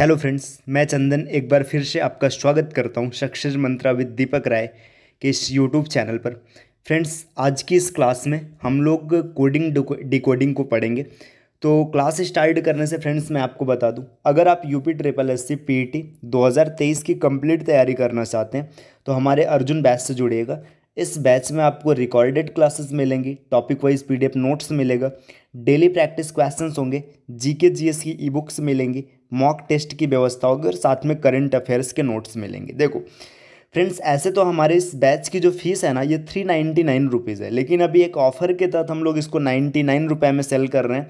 hello friends मैं चंदन एक बार फिर से आपका स्वागत करता हूं सक्सेस मंत्रा विद दीपक राय के इस यूट्यूब चैनल पर फ्रेंड्स आज की इस क्लास में हम लोग कोडिंग डिकोडिंग को पढ़ेंगे तो क्लास स्टार्ट करने से फ्रेंड्स मैं आपको बता दूं अगर आप U P triple S C P T दो की कंप्लीट तैयारी करना चाहते हैं तो हमारे अर्जुन बैच से जुड़िएगा इस बैच में आपको रिकॉर्डेड क्लासेस मिलेंगी टॉपिक वाइज पीडीएफ नोट्स मिलेगा डेली प्रैक्टिस क्वेश्चंस होंगे जीके जीएस की ई बुक्स मिलेंगी मॉक टेस्ट की व्यवस्था होगी और साथ में करंट अफेयर्स के नोट्स मिलेंगे देखो फ्रेंड्स ऐसे तो हमारे इस बैच की जो फीस है ना ये थ्री नाइन्टी नाइन रुपीज़ है लेकिन अभी एक ऑफर के तहत हम लोग इसको नाइन्टी नाइन रुपये में सेल कर रहे हैं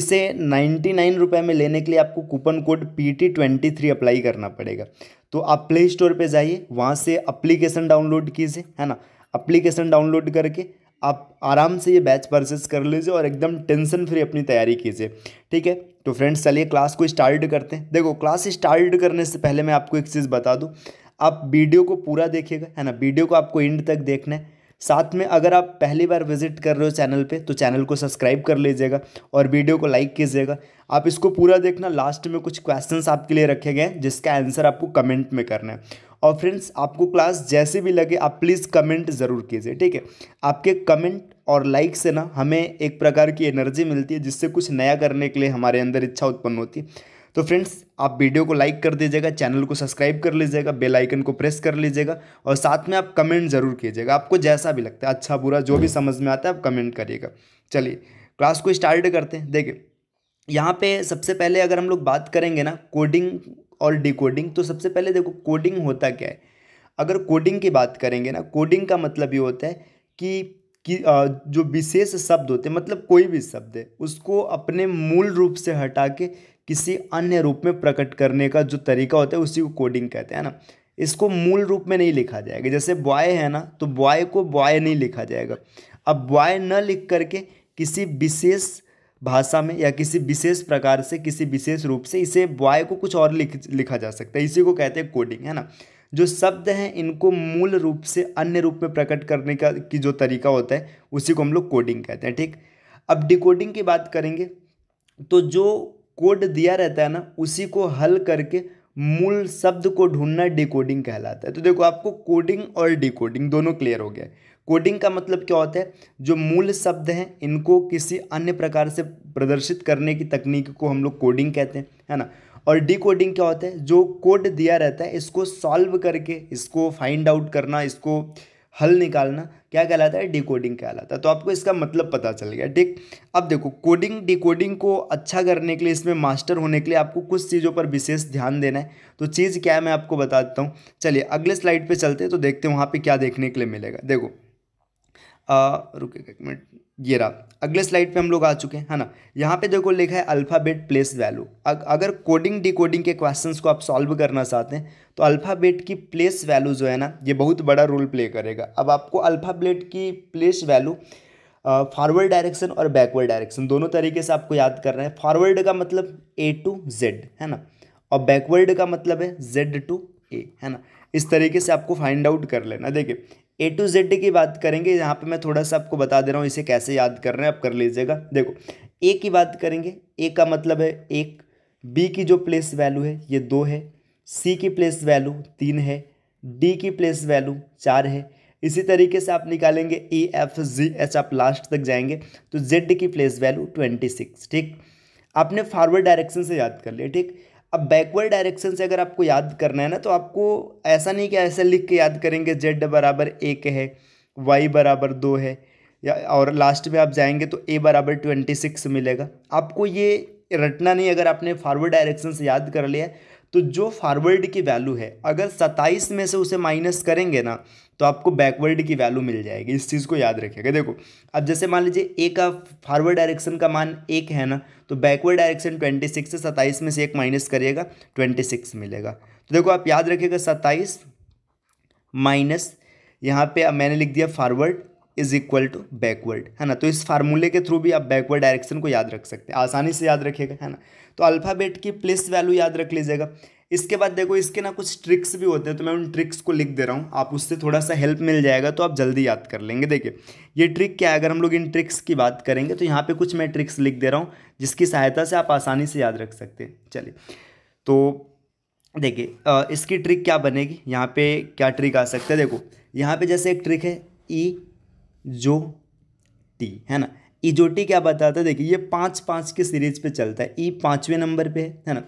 इसे नाइन्टी नाइन रुपये में लेने के लिए आपको coupon code P T twenty three apply करना पड़ेगा तो आप प्ले स्टोर पर जाइए वहाँ से अप्लीकेशन डाउनलोड कीजिए है ना अप्लीकेशन डाउनलोड करके आप आराम से ये बैच परचेस कर लीजिए और एकदम टेंशन फ्री अपनी तैयारी कीजिए ठीक है तो फ्रेंड्स चलिए क्लास को स्टार्ट करते हैं देखो क्लास स्टार्ट करने से पहले मैं आपको एक चीज़ बता दूँ आप वीडियो को पूरा देखिएगा है ना वीडियो को आपको एंड तक देखना है साथ में अगर आप पहली बार विजिट कर रहे हो चैनल पे तो चैनल को सब्सक्राइब कर लीजिएगा और वीडियो को लाइक कीजिएगा आप इसको पूरा देखना लास्ट में कुछ क्वेश्चंस आपके लिए रखे गए हैं जिसका आंसर आपको कमेंट में करना है और फ्रेंड्स आपको क्लास जैसे भी लगे आप प्लीज़ कमेंट ज़रूर कीजिए ठीक है आपके कमेंट और लाइक से ना हमें एक प्रकार की एनर्जी मिलती है जिससे कुछ नया करने के लिए हमारे अंदर इच्छा उत्पन्न होती है तो फ्रेंड्स आप वीडियो को लाइक कर दीजिएगा चैनल को सब्सक्राइब कर लीजिएगा बेल आइकन को प्रेस कर लीजिएगा और साथ में आप कमेंट ज़रूर कीजिएगा आपको जैसा भी लगता है अच्छा बुरा जो भी समझ में आता है आप कमेंट करिएगा चलिए क्लास को स्टार्ट करते हैं देखिए यहाँ पे सबसे पहले अगर हम लोग बात करेंगे ना कोडिंग और डी तो सबसे पहले देखो कोडिंग होता क्या है अगर कोडिंग की बात करेंगे ना कोडिंग का मतलब ये होता है कि कि जो विशेष शब्द होते हैं मतलब कोई भी शब्द है उसको अपने मूल रूप से हटा के किसी अन्य रूप में प्रकट करने का जो तरीका होता है उसी को कोडिंग कहते हैं ना इसको मूल रूप में नहीं लिखा जाएगा जैसे बॉय है ना तो बॉय को बॉय नहीं लिखा जाएगा अब बॉय न लिख करके किसी विशेष भाषा में या किसी विशेष प्रकार से किसी विशेष रूप से इसे बॉय को कुछ और लिख लिखा जा सकता है इसी को कहते हैं कोडिंग है ना जो शब्द हैं इनको मूल रूप से अन्य रूप में प्रकट करने का की जो तरीका होता है उसी को हम लोग कोडिंग कहते हैं ठीक अब डिकोडिंग की बात करेंगे तो जो कोड दिया रहता है ना उसी को हल करके मूल शब्द को ढूंढना डिकोडिंग कहलाता है तो देखो आपको कोडिंग और डिकोडिंग दोनों क्लियर हो गया कोडिंग का मतलब क्या होता है जो मूल शब्द हैं इनको किसी अन्य प्रकार से प्रदर्शित करने की तकनीक को हम लोग कोडिंग कहते हैं है ना और डिकोडिंग क्या होता है जो कोड दिया रहता है इसको सॉल्व करके इसको फाइंड आउट करना इसको हल निकालना क्या कहलाता है डिकोडिंग कहलाता है तो आपको इसका मतलब पता चल गया ठीक अब देखो कोडिंग डिकोडिंग को अच्छा करने के लिए इसमें मास्टर होने के लिए आपको कुछ चीज़ों पर विशेष ध्यान देना है तो चीज़ क्या है मैं आपको बता देता हूँ चलिए अगले स्लाइड पे चलते हैं तो देखते हैं वहाँ पे क्या देखने के लिए मिलेगा देखो रुके एक मिनट ये रहा अगले स्लाइड पे हम लोग आ चुके हैं है ना यहाँ पे देखो लिखा है अल्फ़ाबेट प्लेस वैल्यू अगर कोडिंग डिकोडिंग के क्वेश्चंस को आप सॉल्व करना चाहते हैं तो अल्फ़ाबेट की प्लेस वैल्यू जो है ना ये बहुत बड़ा रोल प्ले करेगा अब आपको अल्फ़ाबेट की प्लेस वैल्यू फॉरवर्ड डायरेक्शन और बैकवर्ड डायरेक्शन दोनों तरीके से आपको याद करना है फॉरवर्ड का मतलब ए टू जेड है ना और बैकवर्ड का मतलब है जेड टू ए है ना इस तरीके से आपको फाइंड आउट कर लेना देखिए ए टू जेड की बात करेंगे यहाँ पे मैं थोड़ा सा आपको बता दे रहा हूँ इसे कैसे याद कर रहे हैं आप कर लीजिएगा देखो ए की बात करेंगे ए का मतलब है एक बी की जो प्लेस वैल्यू है ये दो है सी की प्लेस वैल्यू तीन है डी की प्लेस वैल्यू चार है इसी तरीके से आप निकालेंगे ई एफ जी एच आप लास्ट तक जाएंगे तो जेड की प्लेस वैल्यू ट्वेंटी सिक्स ठीक आपने फॉरवर्ड डायरेक्शन से याद कर लिया ठीक अब बैकवर्ड डायरेक्शन से अगर आपको याद करना है ना तो आपको ऐसा नहीं कि ऐसे लिख के याद करेंगे जेड बराबर एक है वाई बराबर दो है या और लास्ट में आप जाएंगे तो ए बराबर ट्वेंटी सिक्स मिलेगा आपको ये रटना नहीं अगर आपने फॉरवर्ड डायरेक्शन से याद कर लिया तो जो फॉरवर्ड की वैल्यू है अगर सत्ताईस में से उसे माइनस करेंगे ना तो आपको बैकवर्ड की वैल्यू मिल जाएगी इस चीज़ को याद रखिएगा देखो अब जैसे मान लीजिए ए का फॉरवर्ड डायरेक्शन का मान एक है ना तो बैकवर्ड डायरेक्शन ट्वेंटी सिक्स से सत्ताईस में से एक माइनस करिएगा ट्वेंटी सिक्स मिलेगा तो देखो आप याद रखिएगा सत्ताईस माइनस यहाँ पर मैंने लिख दिया forward is equal to backward है ना तो इस फार्मूले के थ्रू भी आप बैकवर्ड डायरेक्शन को याद रख सकते हैं आसानी से याद रखिएगा है ना तो अल्फ़ाबेट की प्लेस वैल्यू याद रख लीजिएगा इसके बाद देखो इसके ना कुछ ट्रिक्स भी होते हैं तो मैं उन ट्रिक्स को लिख दे रहा हूँ आप उससे थोड़ा सा हेल्प मिल जाएगा तो आप जल्दी याद कर लेंगे देखिए ये ट्रिक क्या है अगर हम लोग इन ट्रिक्स की बात करेंगे तो यहाँ पे कुछ मैं ट्रिक्स लिख दे रहा हूँ जिसकी सहायता से आप आसानी से याद रख सकते हैं चलिए तो देखिए इसकी ट्रिक क्या बनेगी यहाँ पर क्या ट्रिक आ सकता है देखो यहाँ पर जैसे एक ट्रिक है ई e, जो टी है ना इजोटी क्या बताता है देखिए ये पाँच पाँच की सीरीज पे चलता है ई पाँचवें नंबर पे है है ना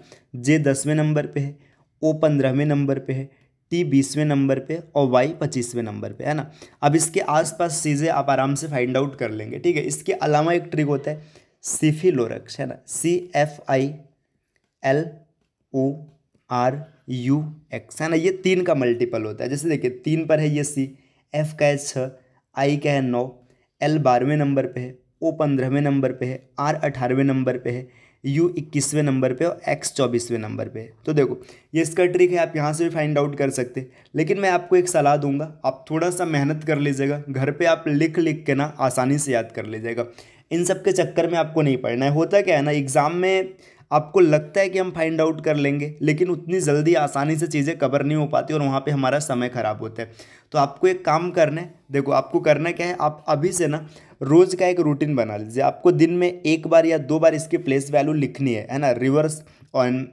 जे दसवें नंबर पे है ओ पंद्रहवें नंबर पे है टी बीसवें नंबर पे और वाई पच्चीसवें नंबर पे है ना अब इसके आसपास चीज़ें आप आराम से फाइंड आउट कर लेंगे ठीक है इसके अलावा एक ट्रिक होता है सिफिलोरक्स है ना C F I L O R U X है ना ये तीन का मल्टीपल होता है जैसे देखिए तीन पर है ये सी एफ का है छः आई क्या है नौ एल बारहवें नंबर पे है ओ पंद्रहवें नंबर पे है आर अठारहवें नंबर पे है यू इक्कीसवें नंबर पे और एक्स चौबीसवें नंबर पे है तो देखो ये इसका ट्रिक है आप यहाँ से भी फाइंड आउट कर सकते लेकिन मैं आपको एक सलाह दूंगा आप थोड़ा सा मेहनत कर लीजिएगा घर पे आप लिख लिख के ना आसानी से याद कर लीजिएगा इन सब के चक्कर में आपको नहीं पढ़ना है होता क्या है ना एग्ज़ाम में आपको लगता है कि हम फाइंड आउट कर लेंगे लेकिन उतनी जल्दी आसानी से चीज़ें कवर नहीं हो पाती और वहाँ पर हमारा समय ख़राब होता है तो आपको एक काम करना है देखो आपको करना क्या है आप अभी से ना रोज़ का एक रूटीन बना लीजिए आपको दिन में एक बार या दो बार इसकी प्लेस वैल्यू लिखनी है है ना रिवर्स ऑन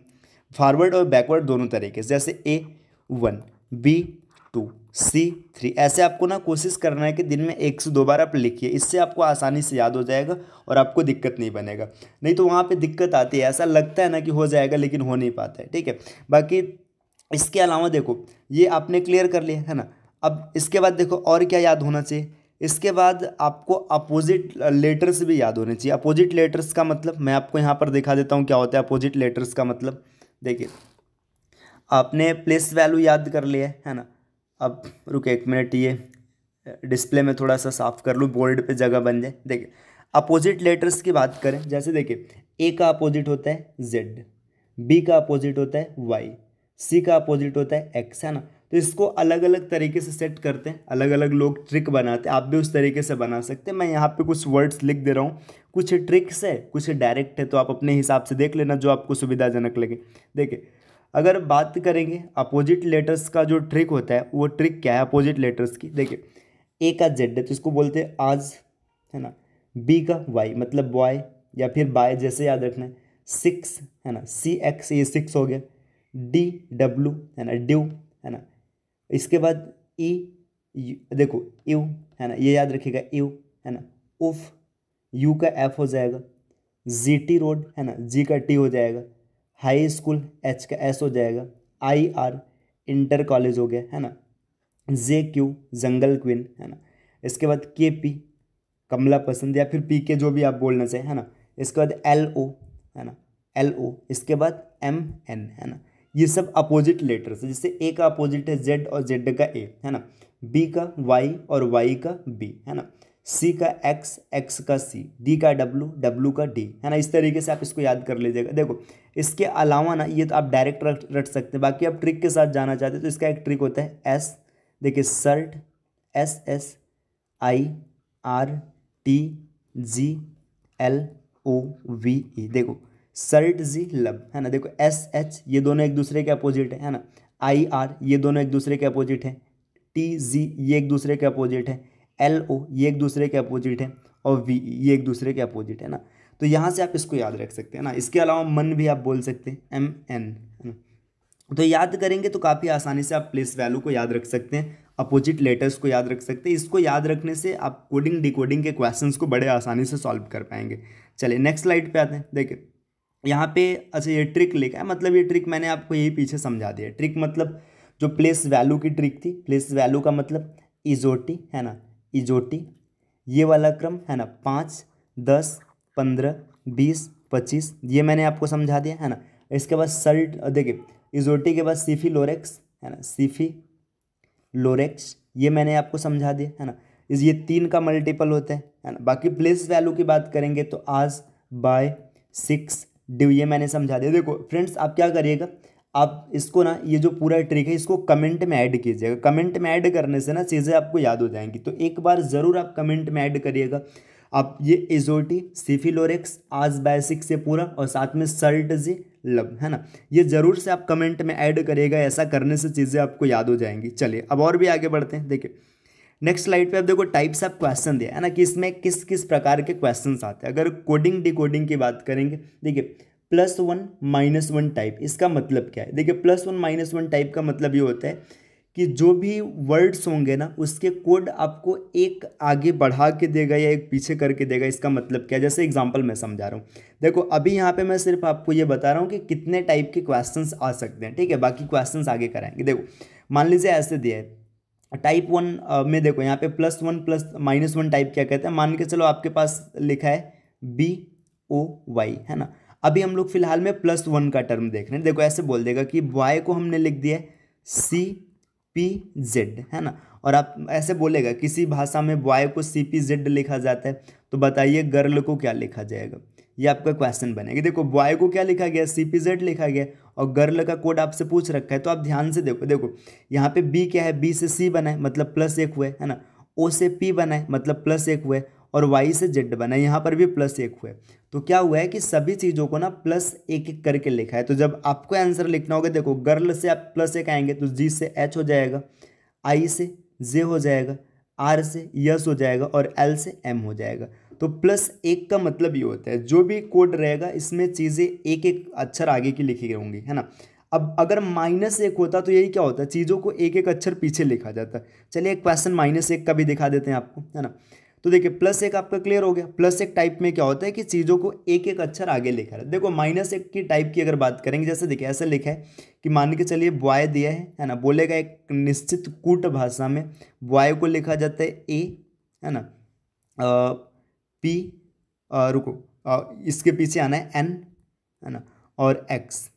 फॉरवर्ड और बैकवर्ड दोनों तरीके जैसे A one B two C three ऐसे आपको ना कोशिश करना है कि दिन में एक से दो बार आप लिखिए इससे आपको आसानी से याद हो जाएगा और आपको दिक्कत नहीं बनेगा नहीं तो वहाँ पे दिक्कत आती है ऐसा लगता है ना कि हो जाएगा लेकिन हो नहीं पाता है ठीक है बाकी इसके अलावा देखो ये आपने क्लियर कर लिया है ना अब इसके बाद देखो और क्या याद होना चाहिए इसके बाद आपको अपोजिट लेटर्स भी याद होने चाहिए अपोजिट लेटर्स का मतलब मैं आपको यहाँ पर दिखा देता हूँ क्या होता है अपोजिट लेटर्स का मतलब देखिए आपने प्लेस वैल्यू याद कर लिया है ना अब रुके एक मिनट ये डिस्प्ले में थोड़ा सा साफ कर लूँ बोर्ड पे जगह बन जाए देखिए अपोजिट लेटर्स की बात करें जैसे देखिए ए का अपोजिट होता है जेड बी का अपोजिट होता है वाई सी का अपोजिट होता है एक्स है ना तो इसको अलग अलग तरीके से सेट करते हैं अलग अलग लोग ट्रिक बनाते हैं आप भी उस तरीके से बना सकते हैं मैं यहाँ पे कुछ वर्ड्स लिख दे रहा हूँ कुछ ट्रिक्स है कुछ डायरेक्ट है तो आप अपने हिसाब से देख लेना जो आपको सुविधाजनक लगे देखिए अगर बात करेंगे अपोजिट लेटर्स का जो ट्रिक होता है वो ट्रिक क्या है अपोजिट लेटर्स की देखिए ए का जेड है तो इसको बोलते हैं आज है ना बी का वाई मतलब बॉय या फिर बाय जैसे याद रखना है सिक्स है ना सी एक्स ये सिक्स हो गया डी डब्लू है ना ड्यू है ना इसके बाद ई e, देखो यू है ना ये याद रखिएगा यू है ना उफ यू का एफ हो जाएगा जी टी रोड है ना जी का टी हो जाएगा हाई स्कूल एच का एस हो जाएगा आई आर इंटर कॉलेज हो गया है ना जे क्यू जंगल क्वीन है ना इसके बाद के पी कमला पसंद या फिर पी के जो भी आप बोलना चाहें है ना इसके बाद एल ओ है ना एल ओ इसके बाद एम एन है ना ये सब अपोजिट लेटर्स है जैसे ए का अपोजिट है जेड और जेड का ए है ना बी का वाई और वाई का बी है ना सी का एक्स एक्स का सी डी का डब्लू डब्लू का डी है ना इस तरीके से आप इसको याद कर लीजिएगा देखो इसके अलावा ना ये तो आप डायरेक्ट रख रख सकते हैं बाकी आप ट्रिक के साथ जाना चाहते हैं तो इसका एक ट्रिक होता है एस देखिए सर्ट S S I R T G L O V E देखो सर्ट जी लब है ना देखो एस एच ये दोनों एक दूसरे के अपोजिट है, है ना आई आर ये दोनों एक दूसरे के अपोजिट है टी जी ये एक दूसरे के अपोजिट है एल ओ ये एक दूसरे के अपोजिट है और वी e, ये एक दूसरे के अपोजिट है ना तो यहाँ से आप इसको याद रख सकते हैं ना इसके अलावा मन भी आप बोल सकते हैं एम एन है ना तो याद करेंगे तो काफ़ी आसानी से आप प्लेस वैल्यू को याद रख सकते हैं अपोजिट लेटर्स को याद रख सकते हैं इसको याद रखने से आप कोडिंग डिकोडिंग के क्वेश्चन को बड़े आसानी से सॉल्व कर पाएंगे चलिए नेक्स्ट स्लाइड पे आते हैं देखिए यहाँ पे अच्छा ये ट्रिक लिखा है मतलब ये ट्रिक मैंने आपको यही पीछे समझा दिया ट्रिक मतलब जो प्लेस वैल्यू की ट्रिक थी प्लेस वैल्यू का मतलब इजोटी है ना इजोटी ये वाला क्रम है ना पाँच दस पंद्रह बीस पच्चीस ये मैंने आपको समझा दिया है ना इसके बाद सल्ट देखिए इजोटी के बाद सीफी लोरेक्स है ना सीफी लोरेक्स ये मैंने आपको समझा दिया है ना इस ये तीन का मल्टीपल होते हैं है ना बाकी प्लेस वैल्यू की बात करेंगे तो आज बाय सिक्स डिव ये मैंने समझा दिया देखो फ्रेंड्स आप क्या करिएगा आप इसको ना ये जो पूरा ट्रिक है इसको कमेंट में ऐड कीजिएगा कमेंट में ऐड करने से ना चीज़ें आपको याद हो जाएंगी तो एक बार ज़रूर आप कमेंट में ऐड करिएगा आप ये एजोटी आज आजबायसिक से पूरा और साथ में सर्टजी लब है ना ये ज़रूर से आप कमेंट में ऐड करेगा ऐसा करने से चीज़ें आपको याद हो जाएंगी चलिए अब और भी आगे बढ़ते हैं देखिए नेक्स्ट स्लाइड पे आप देखो टाइप्स ऑफ क्वेश्चन दिया है ना कि इसमें किस किस प्रकार के क्वेश्चन आते हैं अगर कोडिंग डिकोडिंग की बात करेंगे देखिए plus one minus one type इसका मतलब क्या है देखिए plus one minus one type का मतलब ये होता है कि जो भी वर्ड्स होंगे ना उसके कोड आपको एक आगे बढ़ा के देगा या एक पीछे करके देगा इसका मतलब क्या जैसे एग्जांपल मैं समझा रहा हूँ देखो अभी यहाँ पे मैं सिर्फ आपको ये बता रहा हूँ कि कितने टाइप के क्वेश्चंस आ सकते हैं ठीक है बाकी क्वेश्चंस आगे कराएंगे देखो मान लीजिए ऐसे दिया है टाइप वन में देखो यहाँ पे plus one plus minus one type क्या कहते हैं मान के चलो आपके पास लिखा है बी ओ वाई है ना अभी हम लोग फिलहाल में प्लस वन का टर्म देख रहे हैं देखो ऐसे बोल देगा कि वाई को हमने लिख दिया सी पी जेड है ना और आप ऐसे बोलेगा किसी भाषा में बॉय को सी पी जेड लिखा जाता है तो बताइए गर्ल को क्या लिखा जाएगा ये आपका क्वेश्चन बनेगा देखो बॉय को क्या लिखा गया सी पी जेड लिखा गया और गर्ल का कोड आपसे पूछ रखा है तो आप ध्यान से देखो देखो यहाँ पे बी क्या है बी से सी बनाए मतलब प्लस एक हुए है ना ओ से पी बनाए मतलब प्लस एक हुए और वाई से जेड बनाए यहाँ पर भी प्लस एक हुए तो क्या हुआ है कि सभी चीज़ों को ना प्लस एक एक करके लिखा है तो जब आपको आंसर लिखना होगा देखो गर्ल से आप प्लस एक आएंगे तो जी से एच हो जाएगा आई से जे हो जाएगा आर से यस हो जाएगा और एल से एम हो जाएगा तो प्लस एक का मतलब ये होता है जो भी कोड रहेगा इसमें चीज़ें एक एक अक्षर आगे की लिखी गई होंगी है ना अब अगर माइनस एक होता तो यही क्या होता है चीज़ों को एक एक अक्षर पीछे लिखा जाता है चलिए एक क्वेश्चन माइनस एक का भी दिखा देते हैं आपको है ना तो देखिए प्लस एक आपका क्लियर हो गया प्लस एक टाइप में क्या होता है कि चीज़ों को एक एक अक्षर आगे लिखा है देखो माइनस एक की टाइप की अगर बात करेंगे जैसे देखिए ऐसा लिखा है कि मान के चलिए बॉय दिया है है ना बोलेगा एक निश्चित कूट भाषा में बॉय को लिखा जाता है ए है ना आ, पी आ, रुको आ, इसके पीछे आना है एन है ना और एक्स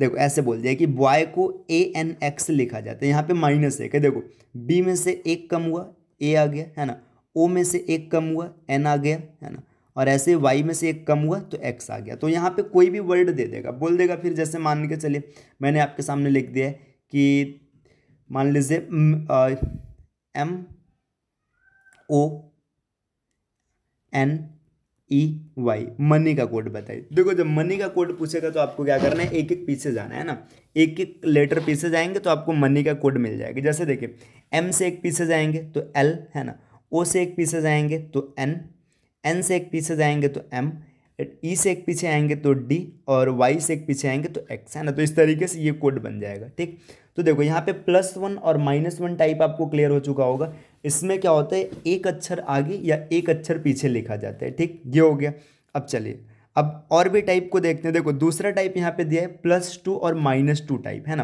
देखो ऐसे बोल दिया कि बॉय को ए एन एक्स लिखा जाता है यहाँ पे माइनस एक है देखो बी में से एक कम हुआ ए आ गया है ना ओ में से एक कम हुआ एन आ गया है ना और ऐसे वाई में से एक कम हुआ तो एक्स आ गया तो यहाँ पे कोई भी वर्ड दे देगा बोल देगा फिर जैसे मान के चलिए मैंने आपके सामने लिख दिया है कि मान लीजिए M O N E Y money का कोड बताइए देखो जब मनी का कोड पूछेगा तो आपको क्या करना है एक एक पीछे जाना है ना एक एक लेटर पीछे जाएंगे तो आपको मनी का कोड मिल जाएगा जैसे देखिए एम से एक पीछे जाएंगे तो एल है ना ओ से एक पीछे जाएंगे तो एन एन से एक पीछे जाएंगे तो एम ई e से एक पीछे आएंगे तो डी और वाई से एक पीछे आएंगे तो एक्स है ना तो इस तरीके से ये कोड बन जाएगा ठीक तो देखो यहाँ पे प्लस वन और माइनस वन टाइप आपको क्लियर हो चुका होगा इसमें क्या होता है एक अक्षर आगे या एक अक्षर पीछे लिखा जाता है ठीक ये हो गया अब चलिए अब और भी टाइप को देखते हैं देखो दूसरा टाइप यहाँ पे दिया है प्लस टू और माइनस टू टाइप है ना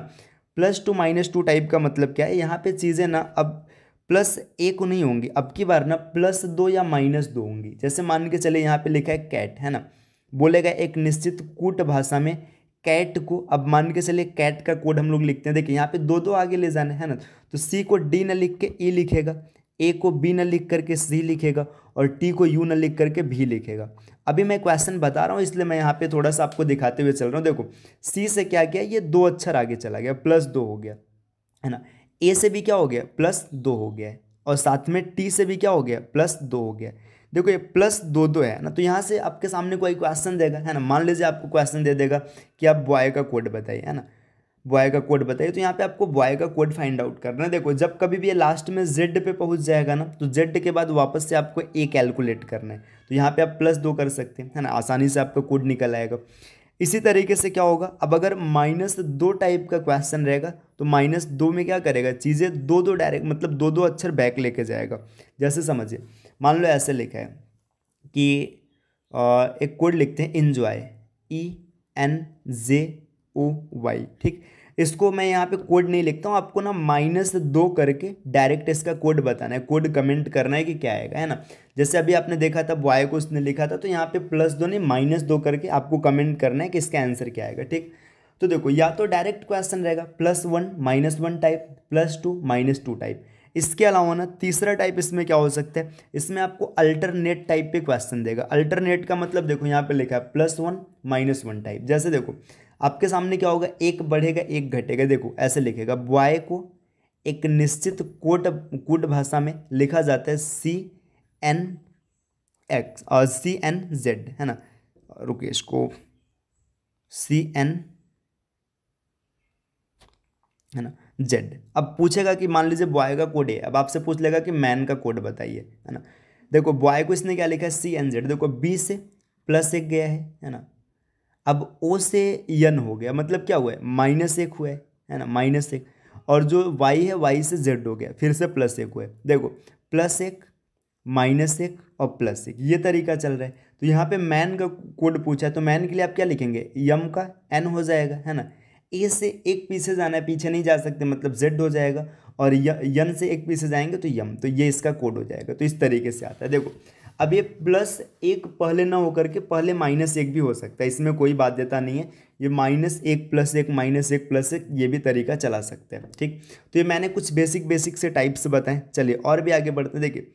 plus two minus two type का मतलब क्या है यहाँ पे चीज़ें ना अब प्लस एक नहीं होंगी अब की बार ना प्लस दो या माइनस दो होंगी जैसे मान के चले यहाँ पे लिखा है कैट है ना बोलेगा एक निश्चित कूट भाषा में कैट को अब मान के चले कैट का कोड हम लोग लिखते हैं देखिए यहाँ पे दो दो आगे ले जाना है ना तो सी को डी न लिख के ई लिखेगा ए को बी न लिख करके सी लिखेगा और टी को यू न लिख करके भी लिखेगा अभी मैं क्वेश्चन बता रहा हूँ इसलिए मैं यहाँ पे थोड़ा सा आपको दिखाते हुए चल रहा हूँ देखो सी से क्या किया ये दो अक्षर आगे चला गया प्लस दो हो गया है ना ए से भी क्या हो गया प्लस दो हो गया है और साथ में टी से भी क्या हो गया प्लस दो हो गया देखो ये प्लस दो दो है ना तो यहाँ से आपके सामने कोई क्वेश्चन देगा है ना मान लीजिए आपको क्वेश्चन दे देगा कि आप बॉय का कोड बताइए है ना बॉय का कोड बताइए तो यहाँ पे आपको बॉय का कोड फाइंड आउट करना है देखो जब कभी भी ये लास्ट में जेड पे पहुँच जाएगा ना तो जेड के बाद वापस से आपको ए कैलकुलेट करना है तो यहाँ पर आप प्लस दो कर सकते हैं है ना आसानी से आपका कोड निकल आएगा इसी तरीके से क्या होगा अब अगर माइनस दो टाइप का क्वेश्चन रहेगा तो माइनस दो में क्या करेगा चीज़ें दो दो डायरेक्ट मतलब दो दो अक्षर बैक लेके जाएगा जैसे समझिए मान लो ऐसे लिखा है कि एक कोड लिखते हैं enjoy E N J O Y ठीक इसको मैं यहाँ पे कोड नहीं लिखता हूँ आपको ना माइनस दो करके डायरेक्ट इसका कोड बताना है कोड कमेंट करना है कि क्या आएगा है ना जैसे अभी आपने देखा था बॉय को उसने लिखा था तो यहाँ पे प्लस दो नहीं माइनस दो करके आपको कमेंट करना है कि इसका आंसर क्या आएगा ठीक तो देखो या तो डायरेक्ट क्वेश्चन रहेगा plus one minus one type plus two minus two type इसके अलावा ना तीसरा टाइप इसमें क्या हो सकता है इसमें आपको अल्टरनेट टाइप पे क्वेश्चन देगा अल्टरनेट का मतलब देखो यहाँ पे लिखा है plus one minus one type जैसे देखो आपके सामने क्या होगा एक बढ़ेगा एक घटेगा देखो ऐसे लिखेगा बॉय को एक निश्चित कोट कूट भाषा में लिखा जाता है सी एन एक्स और सी एन जेड है ना रुकेश इसको सी एन है ना जेड अब पूछेगा कि मान लीजिए बॉय का कोड है अब आपसे पूछ लेगा कि मैन का कोड बताइए है ना देखो बॉय को इसने क्या लिखा है सी एन जेड देखो बी से प्लस एक गया है है ना अब ओ से यन हो गया मतलब क्या हुआ है माइनस एक हुआ है ना माइनस एक और जो वाई है वाई से जेड हो गया फिर से प्लस एक हुआ है देखो प्लस एक माइनस एक और प्लस एक ये तरीका चल रहा है तो यहाँ पे मैन का कोड पूछा है तो मैन के लिए आप क्या लिखेंगे यम का एन हो जाएगा है ना ए से एक पीछे जाना है पीछे नहीं जा सकते मतलब जेड हो जाएगा और यन से एक पीछे जाएंगे तो यम तो ये इसका कोड हो जाएगा तो इस तरीके से आता है देखो अब ये प्लस एक पहले ना होकर के पहले माइनस एक भी हो सकता है इसमें कोई बाध्यता नहीं है ये माइनस एक प्लस एक माइनस एक प्लस एक ये भी तरीका चला सकते हैं ठीक तो ये मैंने कुछ बेसिक बेसिक से टाइप्स बताएं चलिए और भी आगे बढ़ते देखिए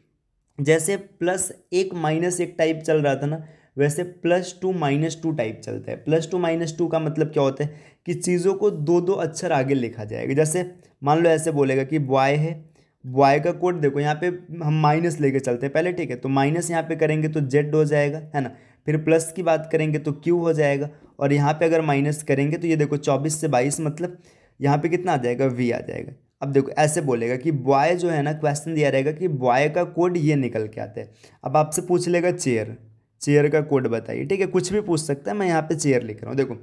जैसे प्लस एक माइनस एक टाइप चल रहा था ना वैसे plus two minus two type चलता है प्लस टू माइनस टू का मतलब क्या होता है कि चीज़ों को दो दो अक्षर आगे लिखा जाएगा जैसे मान लो ऐसे बोलेगा कि बॉय है वाई का कोड देखो यहाँ पे हम माइनस लेके चलते हैं पहले ठीक है तो माइनस यहाँ पे करेंगे तो जेड हो जाएगा है ना फिर प्लस की बात करेंगे तो क्यू हो जाएगा और यहाँ पे अगर माइनस करेंगे तो ये देखो चौबीस से बाईस मतलब यहाँ पे कितना आ जाएगा वी आ जाएगा अब देखो ऐसे बोलेगा कि बॉय जो है ना क्वेश्चन दिया रहेगा कि बॉय का कोड ये निकल के आता है अब आपसे पूछ लेगा चेयर चेयर का कोड बताइए ठीक है कुछ भी पूछ सकता है मैं यहाँ पर चेयर लिख रहा हूँ देखो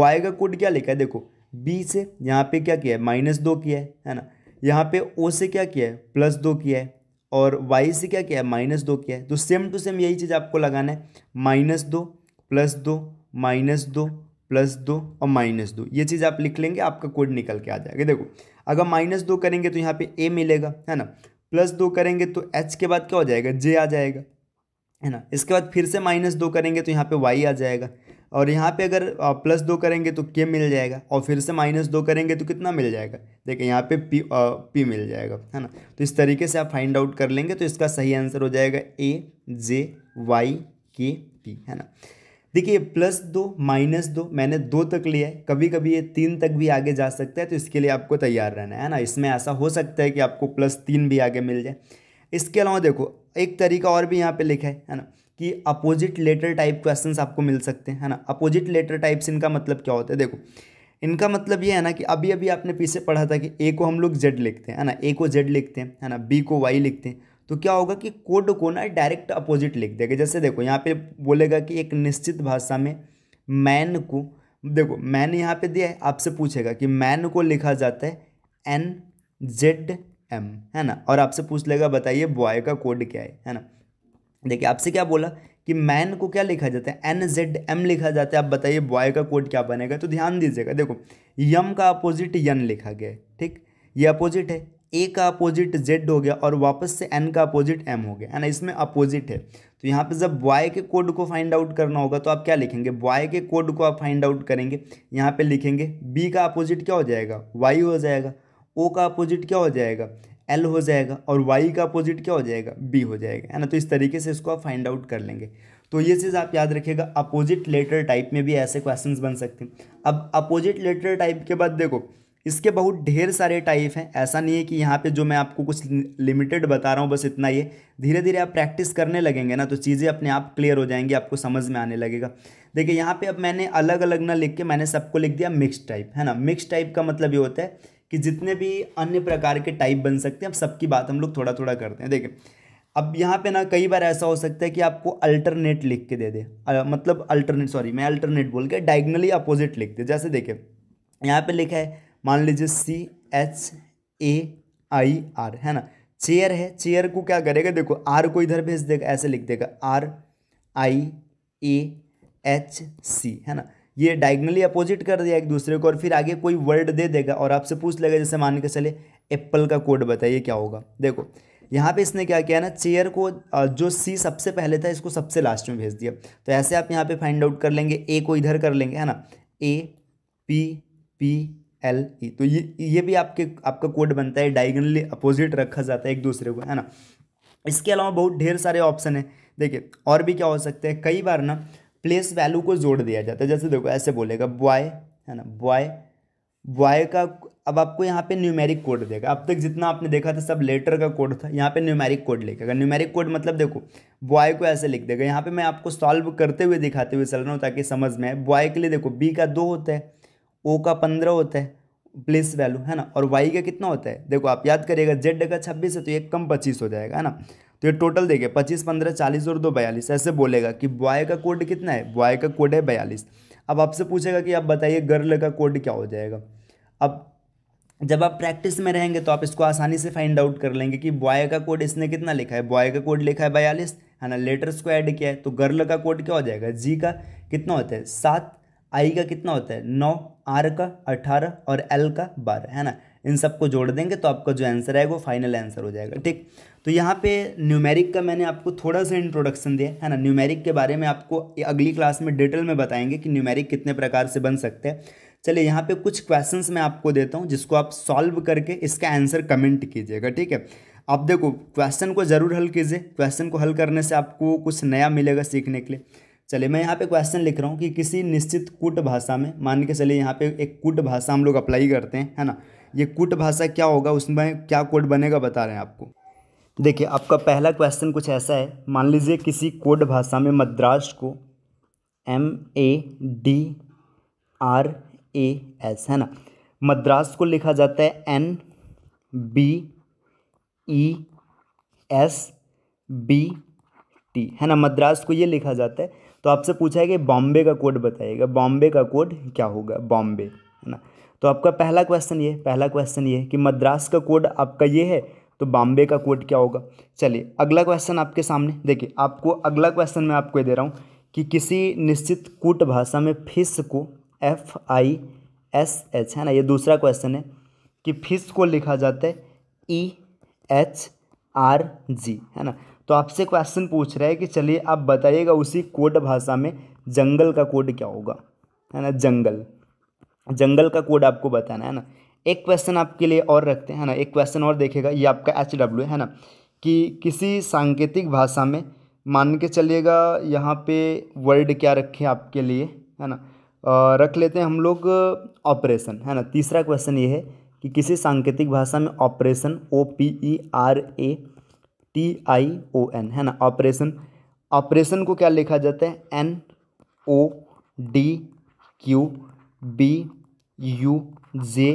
बॉय का कोड क्या लिखा है देखो बी से यहाँ पर क्या किया है माइनस दो किया है ना यहाँ पे ओ से क्या किया है प्लस दो किया है और वाई से क्या किया है माइनस दो किया है तो सेम टू सेम यही चीज़ आपको लगाना है माइनस दो प्लस दो माइनस दो प्लस दो और माइनस दो ये चीज़ आप लिख लेंगे आपका कोड निकल के आ जाएगा देखो अगर माइनस दो करेंगे तो यहाँ पे ए मिलेगा है ना प्लस दो करेंगे तो एच के बाद क्या हो जाएगा जे आ जाएगा है ना इसके बाद फिर से माइनस दो करेंगे तो यहाँ पे वाई आ जाएगा और यहाँ पे अगर प्लस दो करेंगे तो के मिल जाएगा और फिर से माइनस दो करेंगे तो कितना मिल जाएगा देखिए यहाँ पे पी आ, पी मिल जाएगा है ना तो इस तरीके से आप फाइंड आउट कर लेंगे तो इसका सही आंसर हो जाएगा ए जे वाई के पी है ना देखिए प्लस दो माइनस दो मैंने दो तक लिया है कभी कभी ये तीन तक भी आगे जा सकता है तो इसके लिए आपको तैयार रहना है ना इसमें ऐसा हो सकता है कि आपको प्लस तीन भी आगे मिल जाए इसके अलावा देखो एक तरीका और भी यहाँ पे लिखा है है ना कि अपोजिट लेटर टाइप क्वेश्चंस आपको मिल सकते हैं ना अपोजिट लेटर टाइप्स इनका मतलब क्या होता है देखो इनका मतलब ये है ना कि अभी अभी आपने पीछे पढ़ा था कि ए को हम लोग जेड लिखते हैं है ना ए को जेड लिखते हैं है ना बी को वाई लिखते हैं तो क्या होगा कि कोड को ना डायरेक्ट अपोजिट लिख देगा जैसे देखो यहाँ पे बोलेगा कि एक निश्चित भाषा में मैन को देखो मैन यहाँ पे दिया है आपसे पूछेगा कि मैन को लिखा जाता है एन जेड एम है ना और आपसे पूछ लेगा बताइए बॉय का कोड क्या है है ना देखिए आपसे क्या बोला कि मैन को क्या लिखा जाता है एन जेड एम लिखा जाता है आप बताइए बॉय का कोड क्या बनेगा तो ध्यान दीजिएगा देखो यम का अपोजिट यन लिखा गया है ठीक ये अपोजिट है ए का अपोजिट जेड हो गया और वापस से एन का अपोजिट एम हो गया है ना इसमें अपोजिट है तो यहाँ पे जब बॉय के कोड को फाइंड आउट करना होगा तो आप क्या लिखेंगे बॉय के कोड को आप फाइंड आउट करेंगे यहाँ पे लिखेंगे बी का अपोजिट क्या हो जाएगा वाई हो जाएगा ओ का अपोजिट क्या हो जाएगा एल हो जाएगा और वाई का अपोजिट क्या हो जाएगा बी हो जाएगा है ना तो इस तरीके से इसको आप फाइंड आउट कर लेंगे तो ये चीज़ आप याद रखिएगा अपोजिट लेटर टाइप में भी ऐसे क्वेश्चंस बन सकते हैं अब अपोजिट लेटर टाइप के बाद देखो इसके बहुत ढेर सारे टाइप हैं ऐसा नहीं है कि यहाँ पे जो मैं आपको कुछ लिमिटेड बता रहा हूँ बस इतना ये धीरे धीरे आप प्रैक्टिस करने लगेंगे ना तो चीज़ें अपने आप क्लियर हो जाएंगी आपको समझ में आने लगेगा देखिए यहाँ पे अब मैंने अलग अलग ना लिख के मैंने सबको लिख दिया मिक्स टाइप है ना मिक्स टाइप का मतलब ये होता है कि जितने भी अन्य प्रकार के टाइप बन सकते हैं अब सबकी बात हम लोग थोड़ा थोड़ा करते हैं देखें अब यहाँ पे ना कई बार ऐसा हो सकता है कि आपको अल्टरनेट लिख के दे दे मतलब अल्टरनेट सॉरी मैं अल्टरनेट बोल के डायगनली अपोजिट लिख दे जैसे देखें यहाँ पे लिखा है मान लीजिए C H A I R है ना चेयर है चेयर को क्या करेगा देखो आर को इधर भेज देगा ऐसे लिख देगा are I A H C है ना ये डायगनली अपोजिट कर दिया एक दूसरे को और फिर आगे कोई वर्ड दे देगा और आपसे पूछ लेगा जैसे मान के चले एप्पल का कोड बताइए क्या होगा देखो यहाँ पे इसने क्या किया ना चेयर को जो सी सबसे पहले था इसको सबसे लास्ट में भेज दिया तो ऐसे आप यहाँ पे फाइंड आउट कर लेंगे ए को इधर कर लेंगे है ना A P P L E तो ये ये भी आपके आपका कोड बनता है डायगनली अपोजिट रखा जाता है एक दूसरे को है ना इसके अलावा बहुत ढेर सारे ऑप्शन है देखिए और भी क्या हो सकते हैं कई बार ना प्लेस वैल्यू को जोड़ दिया जाता है जैसे देखो ऐसे बोलेगा बॉय है ना बॉय बॉय का अब आपको यहाँ पे न्यूमेरिक कोड देगा अब तक जितना आपने देखा था सब लेटर का कोड था यहाँ पे न्यूमेरिक कोड लिखेगा न्यूमेरिक कोड मतलब देखो बॉय को ऐसे लिख देगा यहाँ पे मैं आपको सॉल्व करते हुए दिखाते हुए चल रहा हूँ ताकि समझ में आए बॉय के लिए देखो बी का दो होता है ओ का पंद्रह होता है प्लेस वैल्यू है ना और वाई का कितना होता है देखो आप याद करिएगा जेड का छब्बीस है तो एक कम पच्चीस हो जाएगा है ना तो ये टोटल देखिए पच्चीस पंद्रह चालीस और दो बयालीस ऐसे बोलेगा कि बॉय का कोड कितना है बॉय का कोड है बयालीस अब आपसे पूछेगा कि आप बताइए गर्ल का कोड क्या हो जाएगा अब जब आप प्रैक्टिस में रहेंगे तो आप इसको आसानी से फाइंड आउट कर लेंगे कि बॉय का कोड इसने कितना लिखा है बॉय का कोड लिखा है बयालीस है ना लेटर्स को ऐड किया है तो गर्ल का कोड क्या हो जाएगा जी का कितना होता है सात आई का कितना होता है नौ आर का अठारह और एल का बारह है ना इन सबको जोड़ देंगे तो आपका जो आंसर आएगा वो फाइनल आंसर हो जाएगा ठीक तो यहाँ पे न्यूमेरिक का मैंने आपको थोड़ा सा इंट्रोडक्शन दिया है ना न्यूमेरिक के बारे में आपको अगली क्लास में डिटेल में बताएंगे कि न्यूमेरिक कितने प्रकार से बन सकते हैं चलिए यहाँ पे कुछ क्वेश्चंस मैं आपको देता हूँ जिसको आप सॉल्व करके इसका आंसर कमेंट कीजिएगा ठीक है आप देखो क्वेश्चन को ज़रूर हल कीजिए क्वेश्चन को हल करने से आपको कुछ नया मिलेगा सीखने के लिए चलिए मैं यहाँ पे क्वेश्चन लिख रहा हूँ कि किसी निश्चित कुट भाषा में मान के चलिए यहाँ पे एक कुट भाषा हम लोग अप्लाई करते हैं है ना ये कुट भाषा क्या होगा उसमें क्या कोड बनेगा बता रहे हैं आपको देखिए आपका पहला क्वेश्चन कुछ ऐसा है मान लीजिए किसी कोड भाषा में मद्रास को M A D R A S है ना मद्रास को लिखा जाता है N B E S B T है ना मद्रास को ये लिखा जाता है तो आपसे पूछा है कि बॉम्बे का कोड बताइएगा बॉम्बे का कोड क्या होगा बॉम्बे है ना तो आपका पहला क्वेश्चन ये पहला क्वेश्चन ये कि मद्रास का कोड आपका ये है तो बॉम्बे का कोड क्या होगा चलिए अगला क्वेश्चन आपके सामने देखिए आपको अगला क्वेश्चन मैं आपको दे रहा हूँ कि किसी निश्चित कूट भाषा में फिश को एफ आई एस एच है ना ये दूसरा क्वेश्चन है कि फिश को लिखा जाता है ई एच आर जी है ना तो आपसे क्वेश्चन पूछ रहा है कि चलिए आप बताइएगा उसी कोड भाषा में जंगल का कोड क्या होगा है ना जंगल जंगल का कोड आपको बताना है ना एक क्वेश्चन आपके लिए और रखते हैं ना एक क्वेश्चन और देखेगा ये आपका एच डब्ल्यू है ना कि किसी सांकेतिक भाषा में मान के चलिएगा यहाँ पे वर्ड क्या रखे आपके लिए है ना रख लेते हैं हम लोग ऑपरेशन है ना तीसरा क्वेश्चन ये है कि किसी सांकेतिक भाषा में operation O P E R A T I O N है ना ऑपरेशन ऑपरेशन को क्या लिखा जाता है N O D Q B U J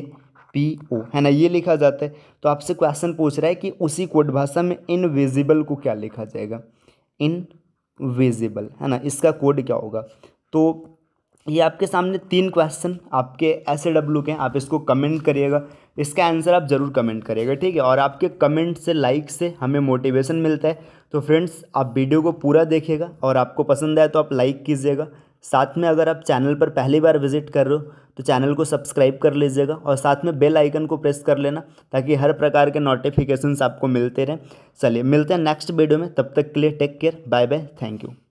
P O है ना ये लिखा जाता है तो आपसे क्वेश्चन पूछ रहा है कि उसी कोड भाषा में इनविजिबल को क्या लिखा जाएगा इनविजिबल है ना इसका कोड क्या होगा तो ये आपके सामने तीन क्वेश्चन आपके ए डब्ल्यू के हैं आप इसको कमेंट करिएगा इसका आंसर आप ज़रूर कमेंट करिएगा ठीक है और आपके कमेंट से लाइक से हमें मोटिवेशन मिलता है तो फ्रेंड्स आप वीडियो को पूरा देखिएगा और आपको पसंद आए तो आप लाइक कीजिएगा साथ में अगर आप चैनल पर पहली बार विजिट कर रहे हो तो चैनल को सब्सक्राइब कर लीजिएगा और साथ में बेल आइकन को प्रेस कर लेना ताकि हर प्रकार के नोटिफिकेशंस आपको मिलते रहें चलिए मिलते हैं नेक्स्ट वीडियो में तब तक के लिए take care bye bye thank you